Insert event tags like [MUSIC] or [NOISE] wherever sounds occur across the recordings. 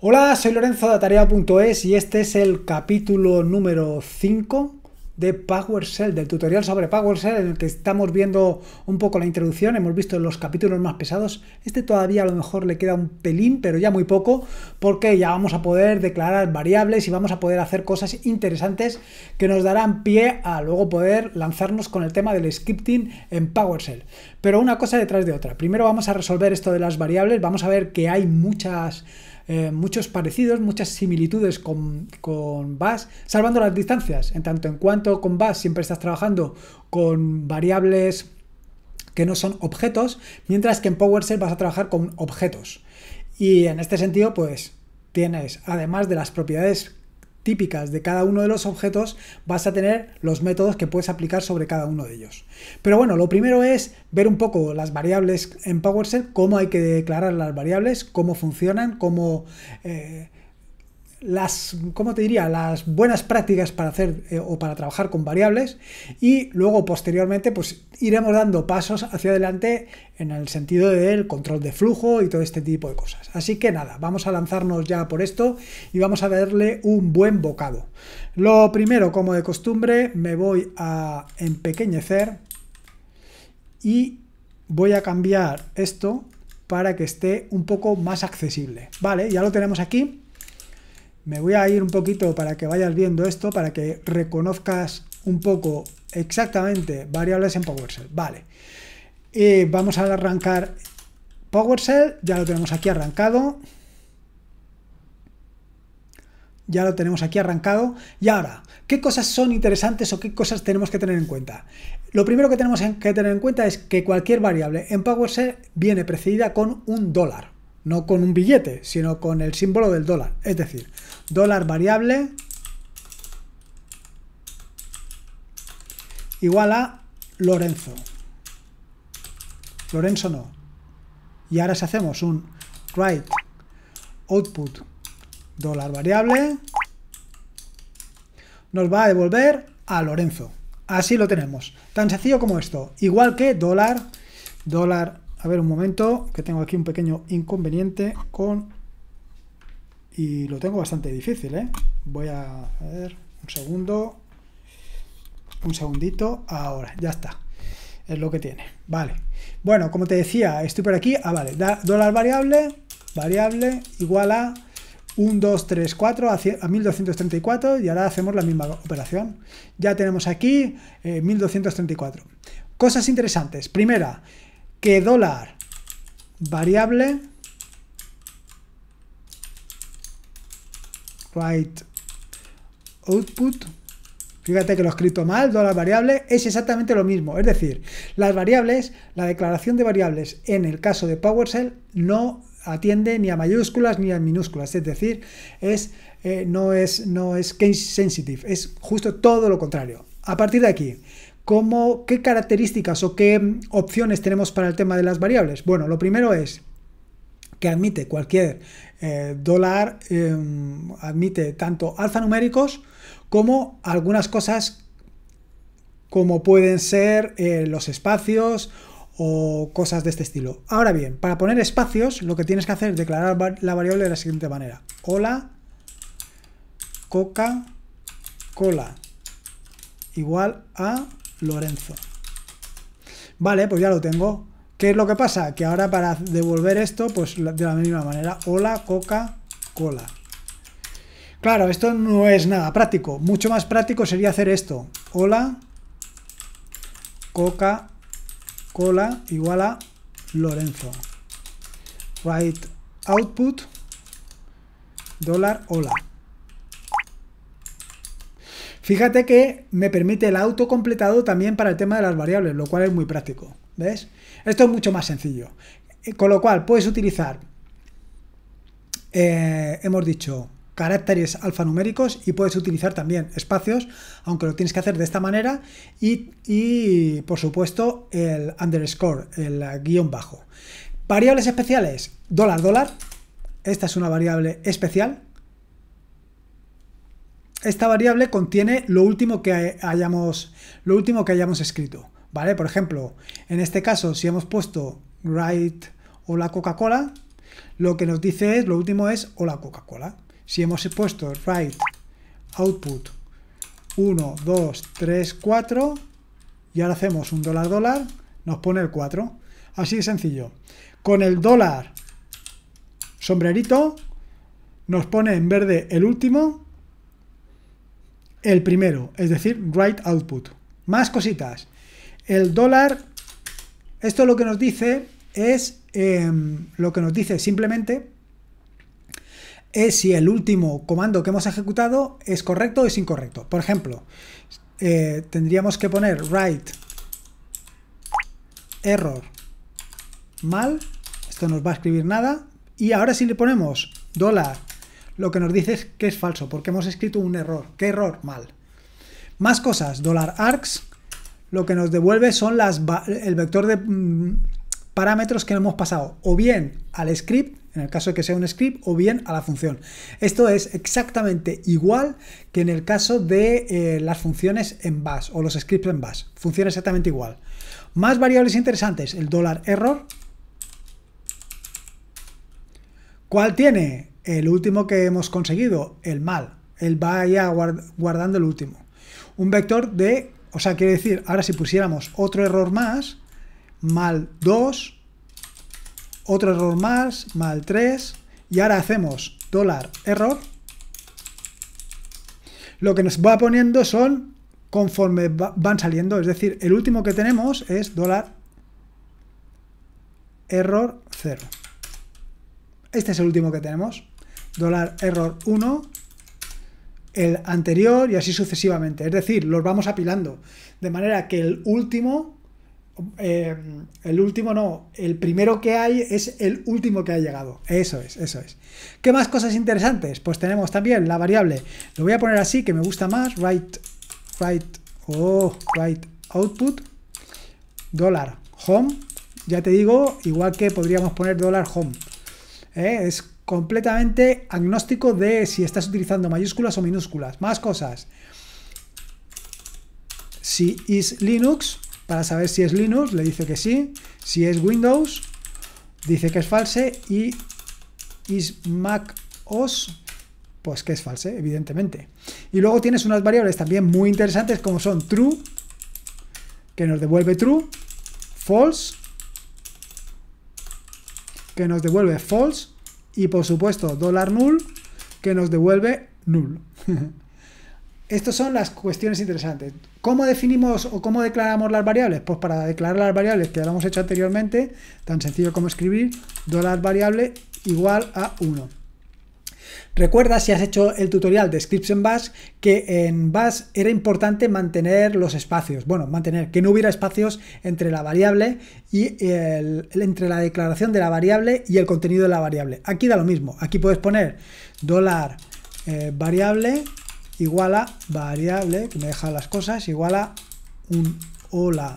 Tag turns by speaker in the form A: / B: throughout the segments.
A: Hola, soy Lorenzo de Tarea.es y este es el capítulo número 5 de PowerShell, del tutorial sobre PowerShell en el que estamos viendo un poco la introducción, hemos visto los capítulos más pesados, este todavía a lo mejor le queda un pelín, pero ya muy poco, porque ya vamos a poder declarar variables y vamos a poder hacer cosas interesantes que nos darán pie a luego poder lanzarnos con el tema del scripting en PowerShell. Pero una cosa detrás de otra, primero vamos a resolver esto de las variables, vamos a ver que hay muchas eh, muchos parecidos, muchas similitudes con, con salvando las distancias. En tanto en cuanto con Bass siempre estás trabajando con variables que no son objetos, mientras que en PowerShell vas a trabajar con objetos. Y en este sentido, pues tienes, además de las propiedades típicas de cada uno de los objetos, vas a tener los métodos que puedes aplicar sobre cada uno de ellos. Pero bueno, lo primero es ver un poco las variables en PowerShell, cómo hay que declarar las variables, cómo funcionan, cómo... Eh, las, ¿cómo te diría?, las buenas prácticas para hacer eh, o para trabajar con variables y luego posteriormente pues iremos dando pasos hacia adelante en el sentido del control de flujo y todo este tipo de cosas. Así que nada, vamos a lanzarnos ya por esto y vamos a darle un buen bocado. Lo primero, como de costumbre, me voy a empequeñecer y voy a cambiar esto para que esté un poco más accesible. Vale, ya lo tenemos aquí. Me voy a ir un poquito para que vayas viendo esto, para que reconozcas un poco exactamente variables en PowerShell. Vale. Eh, vamos a arrancar PowerShell. Ya lo tenemos aquí arrancado. Ya lo tenemos aquí arrancado. Y ahora, ¿qué cosas son interesantes o qué cosas tenemos que tener en cuenta? Lo primero que tenemos que tener en cuenta es que cualquier variable en PowerShell viene precedida con un dólar no con un billete, sino con el símbolo del dólar. Es decir, dólar variable igual a Lorenzo. Lorenzo no. Y ahora si hacemos un write output dólar variable, nos va a devolver a Lorenzo. Así lo tenemos. Tan sencillo como esto. Igual que dólar, dólar a ver un momento, que tengo aquí un pequeño inconveniente con... Y lo tengo bastante difícil, ¿eh? Voy a, ver, un segundo. Un segundito. Ahora, ya está. Es lo que tiene. Vale. Bueno, como te decía, estoy por aquí. Ah, vale. Da, dólar variable, variable igual a 1, 2, 3, 4 a, a 1234 y ahora hacemos la misma operación. Ya tenemos aquí 1234. Eh, Cosas interesantes. Primera, que dólar variable write output fíjate que lo he escrito mal, dólar variable, es exactamente lo mismo. Es decir, las variables, la declaración de variables en el caso de PowerShell no atiende ni a mayúsculas ni a minúsculas, es decir, es, eh, no, es, no es case sensitive, es justo todo lo contrario. A partir de aquí, ¿Qué características o qué opciones tenemos para el tema de las variables? Bueno, lo primero es que admite cualquier eh, dólar, em, admite tanto alfanuméricos como algunas cosas como pueden ser eh, los espacios o cosas de este estilo. Ahora bien, para poner espacios, lo que tienes que hacer es declarar la variable de la siguiente manera. Hola, Coca-Cola, igual a Lorenzo. Vale, pues ya lo tengo. ¿Qué es lo que pasa? Que ahora para devolver esto, pues de la misma manera, hola Coca-Cola. Claro, esto no es nada práctico. Mucho más práctico sería hacer esto. Hola Coca-Cola igual a Lorenzo. Write output dólar hola. Fíjate que me permite el auto completado también para el tema de las variables, lo cual es muy práctico. ¿Ves? Esto es mucho más sencillo. Eh, con lo cual puedes utilizar, eh, hemos dicho, caracteres alfanuméricos y puedes utilizar también espacios, aunque lo tienes que hacer de esta manera, y, y por supuesto el underscore, el guión bajo. Variables especiales, dólar, dólar, esta es una variable especial, esta variable contiene lo último que hayamos, lo último que hayamos escrito. ¿Vale? Por ejemplo, en este caso, si hemos puesto write o Coca-Cola, lo que nos dice es, lo último es hola Coca-Cola. Si hemos puesto write output 1, 2, 3, 4 y ahora hacemos un dólar dólar, nos pone el 4. Así de sencillo. Con el dólar sombrerito nos pone en verde el último el primero, es decir, write output. Más cositas. El dólar, esto lo que nos dice es, em, lo que nos dice simplemente es si el último comando que hemos ejecutado es correcto o es incorrecto. Por ejemplo, eh, tendríamos que poner write error mal, esto nos va a escribir nada, y ahora si le ponemos dólar lo que nos dice es que es falso, porque hemos escrito un error. ¿Qué error? Mal. Más cosas, $args lo que nos devuelve son el vector de mm, parámetros que hemos pasado, o bien al script, en el caso de que sea un script, o bien a la función. Esto es exactamente igual que en el caso de eh, las funciones en bash o los scripts en bash. Funciona exactamente igual. Más variables interesantes, el $error, ¿Cuál tiene? el último que hemos conseguido, el mal. Él vaya guardando el último. Un vector de, o sea, quiere decir, ahora si pusiéramos otro error más, mal 2, otro error más, mal 3, y ahora hacemos dólar error, lo que nos va poniendo son conforme van saliendo, es decir, el último que tenemos es dólar error 0. Este es el último que tenemos dólar error 1, el anterior y así sucesivamente. Es decir, los vamos apilando. De manera que el último, eh, el último no, el primero que hay es el último que ha llegado. Eso es, eso es. ¿Qué más cosas interesantes? Pues tenemos también la variable. Lo voy a poner así, que me gusta más. Write, write, oh, write output, dólar home. Ya te digo, igual que podríamos poner dólar home. ¿eh? Es completamente agnóstico de si estás utilizando mayúsculas o minúsculas. Más cosas. Si es Linux, para saber si es Linux, le dice que sí. Si es Windows, dice que es false. Y is Mac OS, pues que es false, evidentemente. Y luego tienes unas variables también muy interesantes como son true, que nos devuelve true, false, que nos devuelve false, y por supuesto, dólar null, que nos devuelve null. [LAUGHS] Estas son las cuestiones interesantes. ¿Cómo definimos o cómo declaramos las variables? Pues para declarar las variables que ya hemos hecho anteriormente, tan sencillo como escribir dólar variable igual a 1. Recuerda si has hecho el tutorial de scripts en Bash que en Bash era importante mantener los espacios, bueno, mantener que no hubiera espacios entre la variable y el, entre la declaración de la variable y el contenido de la variable. Aquí da lo mismo, aquí puedes poner dólar eh, variable igual a variable, que me deja las cosas, igual a un hola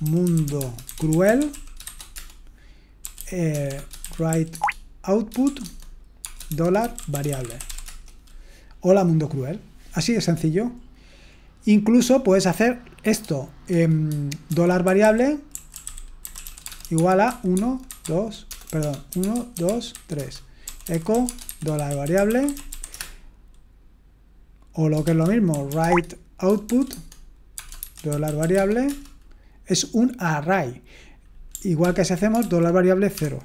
A: mundo cruel, eh, write output dólar variable. Hola mundo cruel. Así de sencillo. Incluso puedes hacer esto. dólar variable igual a 1, 2, perdón, 1, 2, 3. Eco, dólar variable. O lo que es lo mismo, write output, dólar variable. Es un array. Igual que si hacemos dólar variable 0.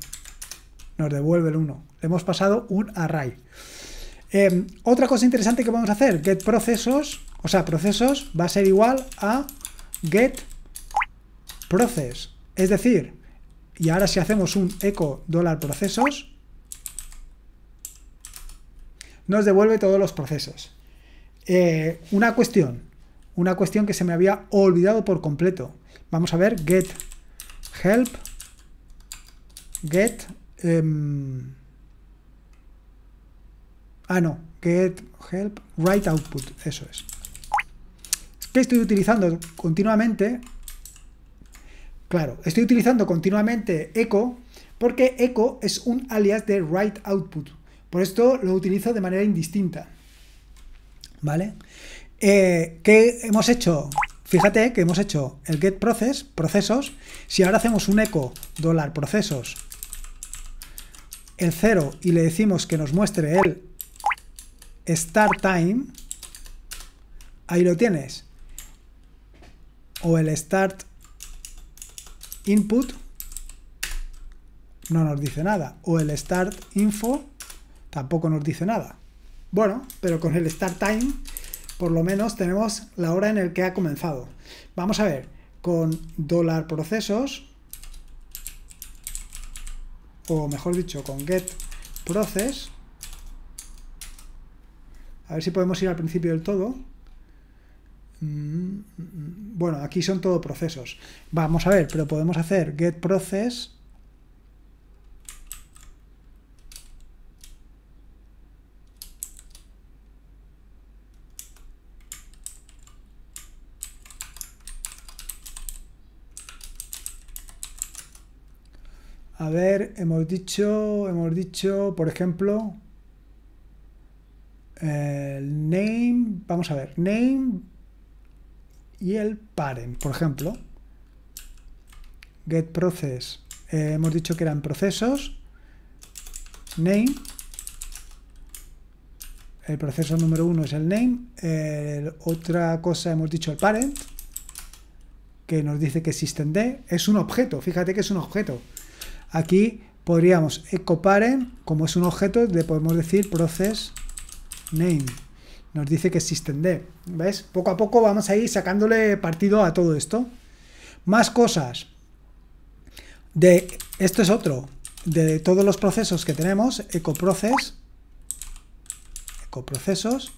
A: Nos devuelve el 1 hemos pasado un array. Em, otra cosa interesante que vamos a hacer, get procesos, o sea, procesos va a ser igual a get process. Es decir, y ahora si hacemos un eco dólar procesos, nos devuelve todos los procesos. Eh, una cuestión, una cuestión que se me había olvidado por completo. Vamos a ver, get help, get... Em, Ah, no, get help write output, eso es. que estoy utilizando continuamente? Claro, estoy utilizando continuamente echo porque echo es un alias de write output. Por esto lo utilizo de manera indistinta. ¿Vale? Eh, ¿Qué hemos hecho? Fíjate que hemos hecho el get process, procesos. Si ahora hacemos un echo dólar procesos, el 0 y le decimos que nos muestre el start time, ahí lo tienes. O el start input, no nos dice nada. O el start info, tampoco nos dice nada. Bueno, pero con el start time, por lo menos tenemos la hora en el que ha comenzado. Vamos a ver, con dólar procesos, o mejor dicho, con get process, a ver si podemos ir al principio del todo. Mm, mm, mm. Bueno, aquí son todo procesos. Vamos a ver, pero podemos hacer get process. A ver, hemos dicho, hemos dicho, por ejemplo, el name, vamos a ver, name y el parent, por ejemplo. Get process, eh, hemos dicho que eran procesos. Name, el proceso número uno es el name. otra cosa hemos dicho el parent, que nos dice que existen D, es un objeto, fíjate que es un objeto. Aquí podríamos parent como es un objeto, le podemos decir process name. Nos dice que de, ¿Ves? Poco a poco vamos a ir sacándole partido a todo esto. Más cosas. De, esto es otro. De todos los procesos que tenemos, ecoproces, ecoprocesos,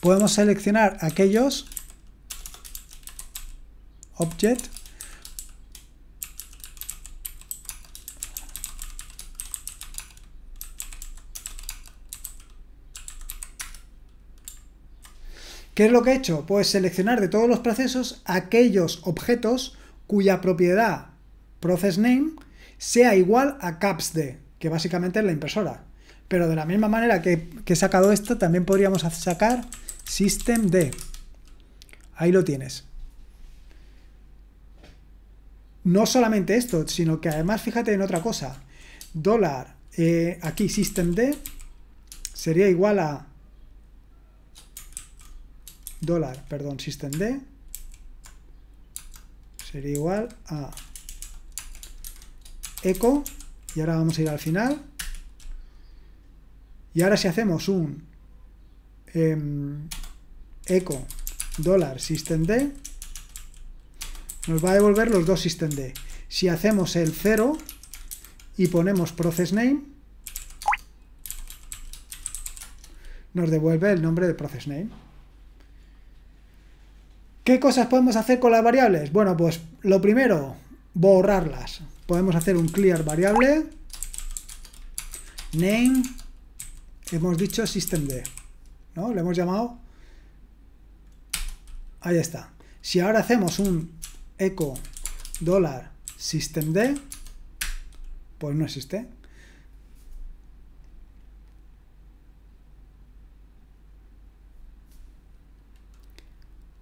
A: podemos seleccionar aquellos object ¿Qué es lo que he hecho? Pues seleccionar de todos los procesos aquellos objetos cuya propiedad process name sea igual a capsd, que básicamente es la impresora. Pero de la misma manera que, he sacado esto, también podríamos sacar systemd. Ahí lo tienes. No solamente esto, sino que además fíjate en otra cosa. Dólar, eh, aquí systemd sería igual a dólar, perdón, systemd sería igual a eco y ahora vamos a ir al final y ahora si hacemos un em, eco dólar systemd nos va a devolver los dos systemd si hacemos el 0 y ponemos process name nos devuelve el nombre de process name ¿Qué cosas podemos hacer con las variables? Bueno, pues lo primero, borrarlas. Podemos hacer un clear variable, name, hemos dicho systemd, ¿no? Le hemos llamado, ahí está. Si ahora hacemos un echo $systemd, pues no existe,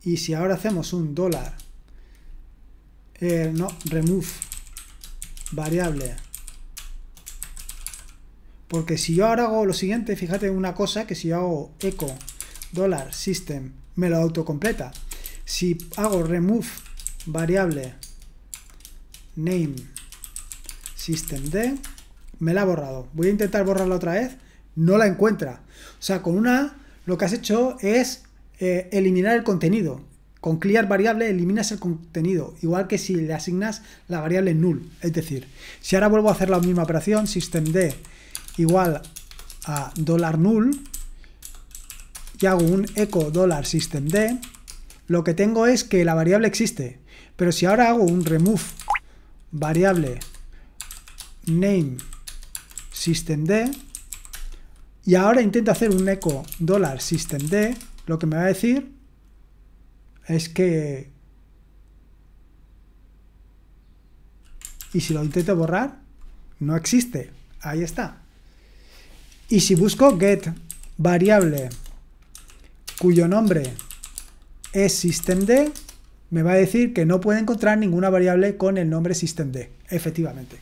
A: Y si ahora hacemos un dólar, eh, no, remove variable. Porque si yo ahora hago lo siguiente, fíjate una cosa, que si yo hago echo dólar system, me lo autocompleta. Si hago remove variable name systemd, me la ha borrado. Voy a intentar borrarla otra vez, no la encuentra. O sea, con una, lo que has hecho es eh, eliminar el contenido. Con clear variable eliminas el contenido, igual que si le asignas la variable null. Es decir, si ahora vuelvo a hacer la misma operación, systemd igual a $null y hago un echo $systemd, lo que tengo es que la variable existe. Pero si ahora hago un remove variable name systemd y ahora intento hacer un echo $systemd, lo que me va a decir es que... Y si lo intento borrar, no existe. Ahí está. Y si busco get variable cuyo nombre es systemd, me va a decir que no puede encontrar ninguna variable con el nombre systemd, efectivamente.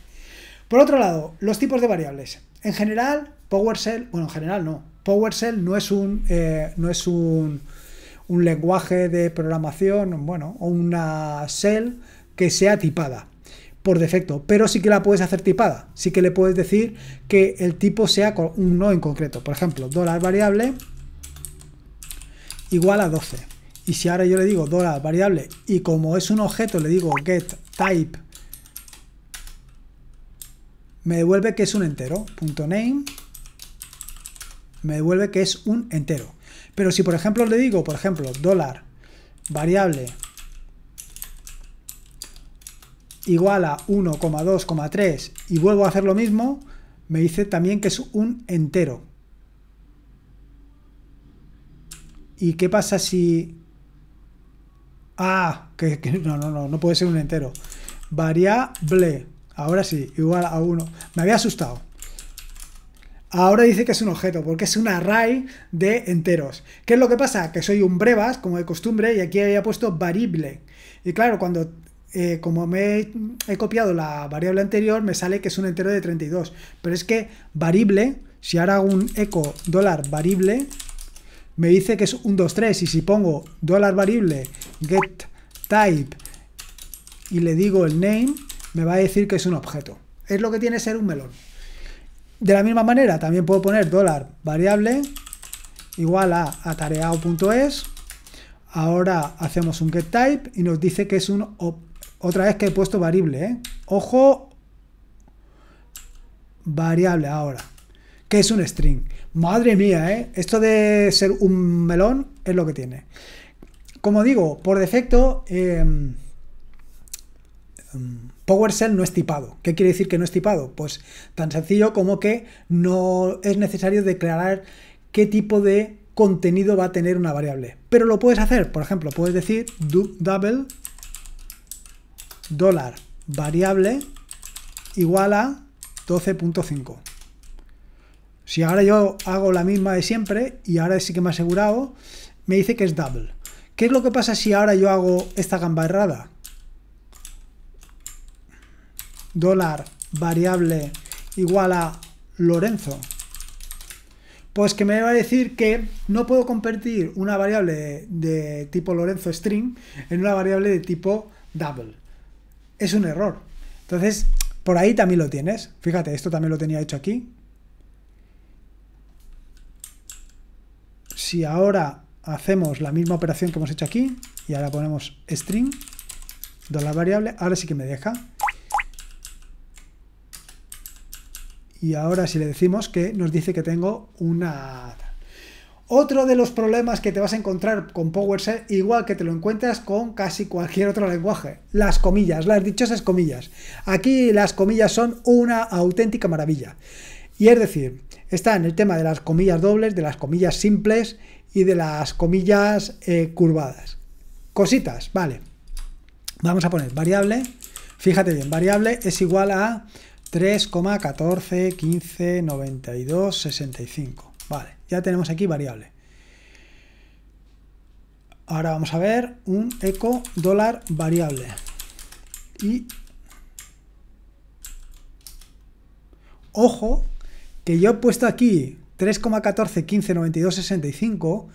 A: Por otro lado, los tipos de variables. En general, PowerShell, bueno, en general no, PowerShell no es un, eh, no es un, lenguaje de programación, bueno, o una shell que sea tipada por defecto, pero sí que la puedes hacer tipada, sí que le puedes decir que el tipo sea un no en concreto, por ejemplo, dólar variable igual a 12. Y si ahora yo le digo dólar variable y como es un objeto le digo get type, me devuelve que es un entero, name me devuelve que es un entero. Pero si por ejemplo le digo, por ejemplo, dólar variable igual a 1,2,3 y vuelvo a hacer lo mismo, me dice también que es un entero. ¿Y qué pasa si... Ah, que, no, no, no, no puede ser un entero. Variable, ahora sí, igual a 1. Me había asustado ahora dice que es un objeto, porque es un array de enteros. ¿Qué es lo que pasa? Que soy un brevas, como de costumbre, y aquí había puesto variable. Y claro, cuando eh, como me he, copiado la variable anterior, me sale que es un entero de 32. Pero es que variable, si ahora hago un eco dólar variable, me dice que es un 2, 3. Y si pongo dólar variable get type y le digo el name, me va a decir que es un objeto. Es lo que tiene ser un melón. De la misma manera, también puedo poner dólar variable igual a atareado.es. Ahora hacemos un getType y nos dice que es un... Otra vez que he puesto variable, ¿eh? Ojo, variable ahora, que es un string. Madre mía, ¿eh? Esto de ser un melón es lo que tiene. Como digo, por defecto... Em, em, PowerShell no es tipado. ¿Qué quiere decir que no es tipado? Pues tan sencillo como que no es necesario declarar qué tipo de contenido va a tener una variable. Pero lo puedes hacer, por ejemplo, puedes decir double variable igual a 12.5. Si ahora yo hago la misma de siempre y ahora sí que me ha asegurado, me dice que es double. ¿Qué es lo que pasa si ahora yo hago esta gamba errada? dólar variable igual a Lorenzo. Pues que me va a decir que no puedo convertir una variable de, tipo Lorenzo string en una variable de tipo double. Es un error. Entonces, por ahí también lo tienes. Fíjate, esto también lo tenía hecho aquí. Si ahora hacemos la misma operación que hemos hecho aquí, y ahora ponemos string, dólar variable, ahora sí que me deja. Y ahora si le decimos que nos dice que tengo una... Otro de los problemas que te vas a encontrar con PowerShell, igual que te lo encuentras con casi cualquier otro lenguaje, las comillas, las dichosas comillas. Aquí las comillas son una auténtica maravilla. Y es decir, está en el tema de las comillas dobles, de las comillas simples y de las comillas eh, curvadas. Cositas, vale. Vamos a poner variable. Fíjate bien, variable es igual a 3,14159265 15, 92, 65. Vale, ya tenemos aquí variable. Ahora vamos a ver un eco dólar variable. Y ojo que yo he puesto aquí 3,14159265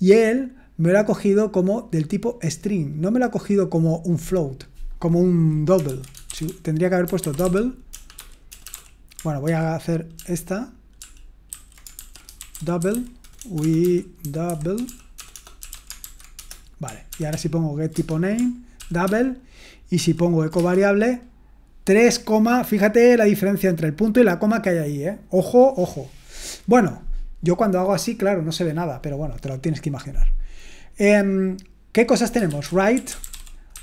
A: y él me lo ha cogido como del tipo string, no me lo ha cogido como un float, como un double. tendría que haber puesto double bueno, voy a hacer esta. Double, we double. Vale, y ahora si pongo get tipo name, double, y si pongo eco variable, 3, fíjate la diferencia entre el punto y la coma que hay ahí, ¿eh? Ojo, ojo. Bueno, yo cuando hago así, claro, no se ve nada, pero bueno, te lo tienes que imaginar. Em, ¿Qué cosas tenemos? Write,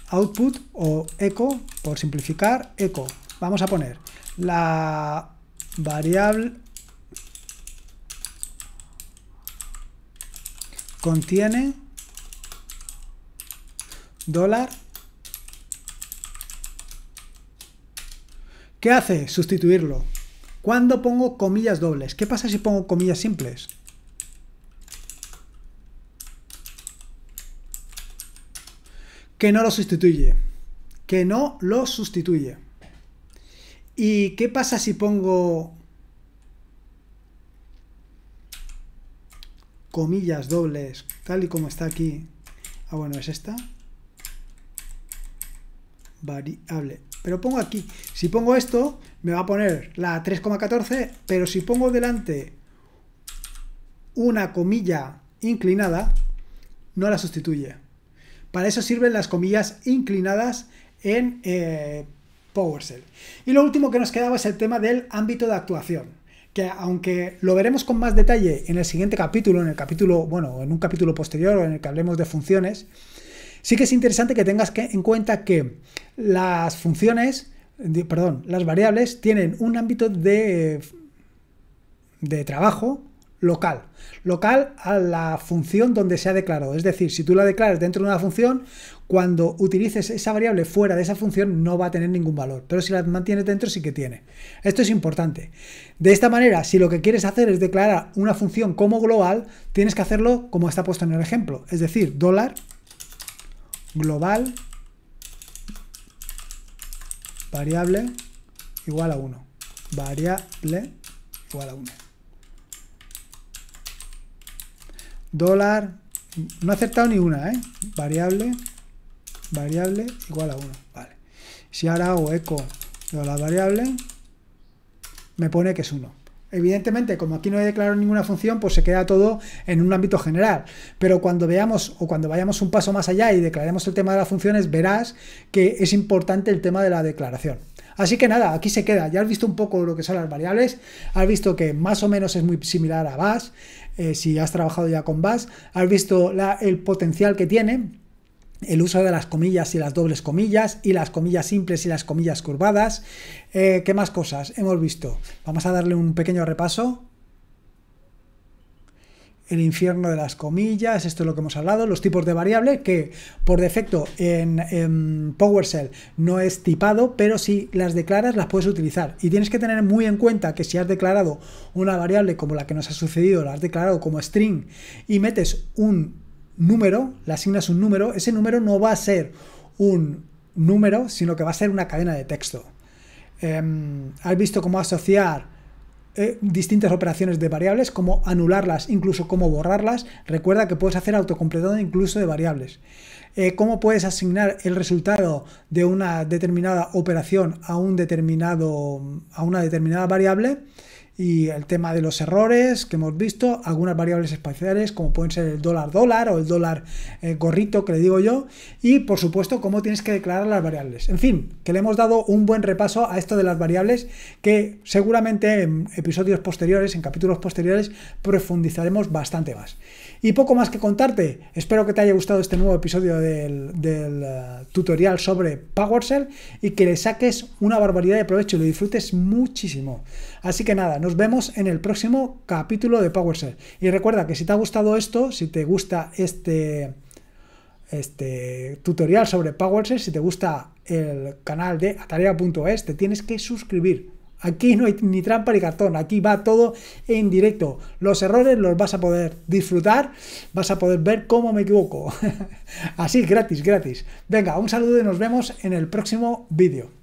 A: output o echo, por simplificar, echo. Vamos a poner la variable contiene dólar ¿Qué hace? Sustituirlo. ¿Cuándo pongo comillas dobles? ¿Qué pasa si pongo comillas simples? Que no lo sustituye. Que no lo sustituye. ¿Y qué pasa si pongo comillas dobles, tal y como está aquí? Ah, bueno, es esta. Variable. Pero pongo aquí, si pongo esto, me va a poner la 3,14, pero si pongo delante una comilla inclinada, no la sustituye. Para eso sirven las comillas inclinadas en... Eh, PowerShell. Y lo último que nos quedaba es el tema del ámbito de actuación que aunque lo veremos con más detalle en el siguiente capítulo, en el capítulo, bueno, en un capítulo posterior en el que hablemos de funciones, sí que es interesante que tengas en cuenta que las funciones, perdón, las variables tienen un ámbito de, de trabajo local. Local a la función donde se ha declarado. Es decir, si tú la declaras dentro de una función, cuando utilices esa variable fuera de esa función no va a tener ningún valor. Pero si la mantienes dentro sí que tiene. Esto es importante. De esta manera, si lo que quieres hacer es declarar una función como global, tienes que hacerlo como está puesto en el ejemplo. Es decir, dólar global variable igual a 1. Variable igual a 1. dólar, no he aceptado ni una, ¿eh? Variable, variable igual a 1, vale. Si ahora hago eco la variable, me pone que es 1. Evidentemente, como aquí no he declarado ninguna función, pues se queda todo en un ámbito general. Pero cuando veamos o cuando vayamos un paso más allá y declaremos el tema de las funciones, verás que es importante el tema de la declaración. Así que nada, aquí se queda. Ya has visto un poco lo que son las variables, has visto que más o menos es muy similar a bash, eh, si has trabajado ya con Bash, has visto el potencial que tiene el uso de las comillas y las dobles comillas, y las comillas simples y las comillas curvadas. Eh, ¿Qué más cosas hemos visto? Vamos a darle un pequeño repaso el infierno de las comillas, esto es lo que hemos hablado, los tipos de variable, que por defecto en, PowerShell no es tipado, pero si las declaras las puedes utilizar. Y tienes que tener muy en cuenta que si has declarado una variable como la que nos ha sucedido, la has declarado como string y metes un número, le asignas un número, ese número no va a ser un número, sino que va a ser una cadena de texto. Em, has visto cómo asociar eh, distintas operaciones de variables, como anularlas, incluso como borrarlas. Recuerda que puedes hacer autocompletado incluso de variables. Eh, cómo puedes asignar el resultado de una determinada operación a, un determinado, a una determinada variable y el tema de los errores que hemos visto, algunas variables espaciales como pueden ser el dólar dólar o el dólar eh, gorrito que le digo yo y por supuesto cómo tienes que declarar las variables. En fin, que le hemos dado un buen repaso a esto de las variables que seguramente en episodios posteriores, en capítulos posteriores profundizaremos bastante más. Y poco más que contarte, espero que te haya gustado este nuevo episodio del, eh, tutorial sobre PowerShell y que le saques una barbaridad de provecho y lo disfrutes muchísimo. Así que nada, nos vemos en el próximo capítulo de PowerShell. Y recuerda que si te ha gustado esto, si te gusta este, este tutorial sobre PowerShell, si te gusta el canal de atarea.es, te tienes que suscribir. Aquí no hay ni trampa ni cartón, aquí va todo en directo. Los errores los vas a poder disfrutar, vas a poder ver cómo me equivoco. [LAUGHS] Así, gratis, gratis. Venga, un saludo y nos vemos en el próximo vídeo.